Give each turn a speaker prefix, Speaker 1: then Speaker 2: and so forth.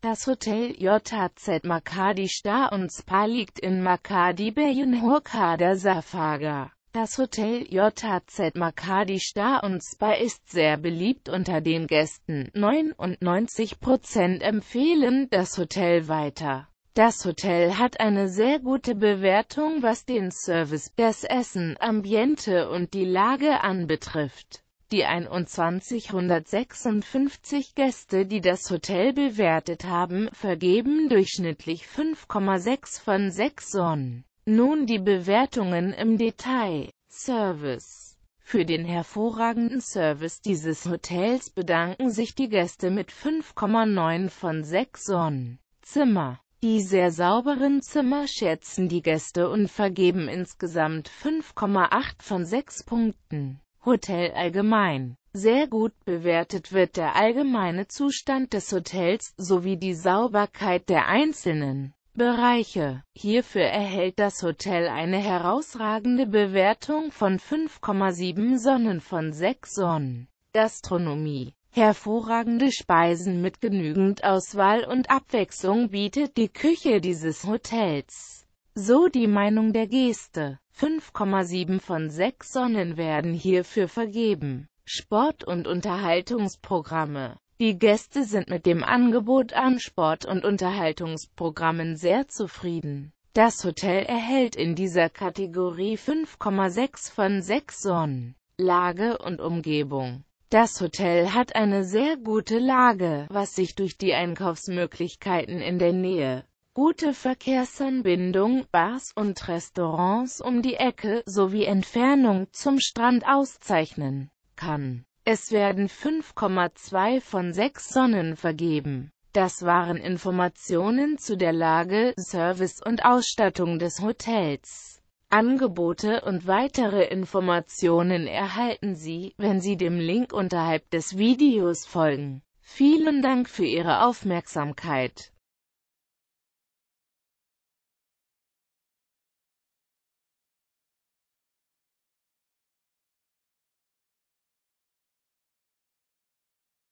Speaker 1: Das Hotel JHZ Makadi Star und Spa liegt in Makadi Bay in Hurkader Safaga. Das Hotel JHZ Makadi Star und Spa ist sehr beliebt unter den Gästen. 99% empfehlen das Hotel weiter. Das Hotel hat eine sehr gute Bewertung, was den Service, das Essen, Ambiente und die Lage anbetrifft. Die 2156 Gäste, die das Hotel bewertet haben, vergeben durchschnittlich 5,6 von 6 Sonnen. Nun die Bewertungen im Detail. Service für den hervorragenden Service dieses Hotels bedanken sich die Gäste mit 5,9 von 6 Sonnen. Zimmer Die sehr sauberen Zimmer schätzen die Gäste und vergeben insgesamt 5,8 von 6 Punkten. Hotel allgemein. Sehr gut bewertet wird der allgemeine Zustand des Hotels sowie die Sauberkeit der einzelnen Bereiche. Hierfür erhält das Hotel eine herausragende Bewertung von 5,7 Sonnen von 6 Sonnen. Gastronomie Hervorragende Speisen mit genügend Auswahl und Abwechslung bietet die Küche dieses Hotels. So die Meinung der Geste. 5,7 von 6 Sonnen werden hierfür vergeben. Sport- und Unterhaltungsprogramme Die Gäste sind mit dem Angebot an Sport- und Unterhaltungsprogrammen sehr zufrieden. Das Hotel erhält in dieser Kategorie 5,6 von 6 Sonnen. Lage und Umgebung das Hotel hat eine sehr gute Lage, was sich durch die Einkaufsmöglichkeiten in der Nähe gute Verkehrsanbindung, Bars und Restaurants um die Ecke sowie Entfernung zum Strand auszeichnen kann. Es werden 5,2 von 6 Sonnen vergeben. Das waren Informationen zu der Lage, Service und Ausstattung des Hotels. Angebote und weitere Informationen erhalten Sie, wenn Sie dem Link unterhalb des Videos folgen. Vielen Dank für Ihre Aufmerksamkeit.